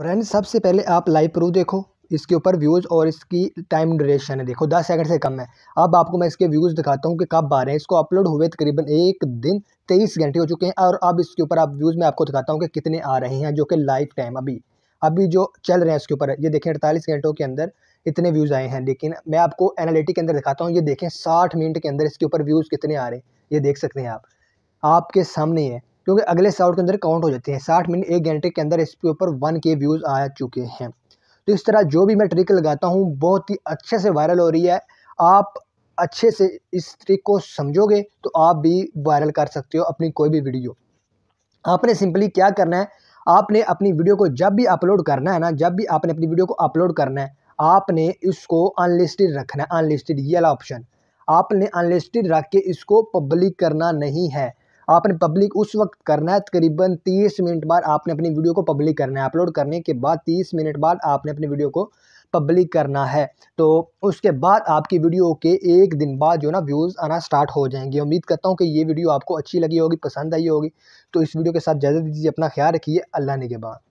friends सबसे पहले आप लाइव प्रूफ देखो इसके ऊपर व्यूज़ और इसकी टाइम ड्यूरेशन है देखो दस सेकंड से कम है अब आपको मैं इसके व्यूज़ दिखाता हूँ कि कब आ रहे हैं इसको अपलोड हुए तकरीबन एक दिन तेईस घंटे हो चुके हैं और अब इसके ऊपर आप व्यूज़ में आपको दिखाता हूँ कि कितने आ रहे हैं जो कि लाइफ टाइम अभी अभी जो चल रहे हैं इसके ऊपर ये देखें अड़तालीस घंटों के अंदर इतने व्यूज़ आए हैं लेकिन मैं आपको एनालिटिक के अंदर दिखाता हूँ ये देखें साठ मिनट के अंदर इसके ऊपर व्यूज़ कितने आ रहे हैं ये देख सकते हैं आप आपके सामने है क्योंकि अगले साउट के अंदर काउंट हो जाते हैं साठ मिनट एक घंटे के अंदर इसके ऊपर वन के व्यूज़ आ चुके हैं तो इस तरह जो भी मैं ट्रिक लगाता हूँ बहुत ही अच्छे से वायरल हो रही है आप अच्छे से इस ट्रिक को समझोगे तो आप भी वायरल कर सकते हो अपनी कोई भी वीडियो आपने सिंपली क्या करना है आपने अपनी वीडियो को जब भी अपलोड करना है ना जब भी आपने अपनी वीडियो को अपलोड करना है आपने इसको अनलिस्टेड रखना है अनलिस्टेड ये वाला ऑप्शन आपने अनलिस्टेड रख के इसको पब्लिक करना नहीं है आपने पब्लिक उस वक्त करना है तकरीबन तीस मिनट बाद आपने अपनी वीडियो को पब्लिक करना है अपलोड करने के बाद तीस मिनट बाद आपने अपनी वीडियो को पब्लिक करना है तो उसके बाद आपकी वीडियो के एक दिन बाद जो ना व्यूज़ आना स्टार्ट हो जाएंगे उम्मीद करता हूँ कि ये वीडियो आपको अच्छी लगी होगी पसंद आई होगी तो इस वीडियो के साथ इजाज़त दीजिए अपना ख्याल रखिए अल्लाह ने के बाद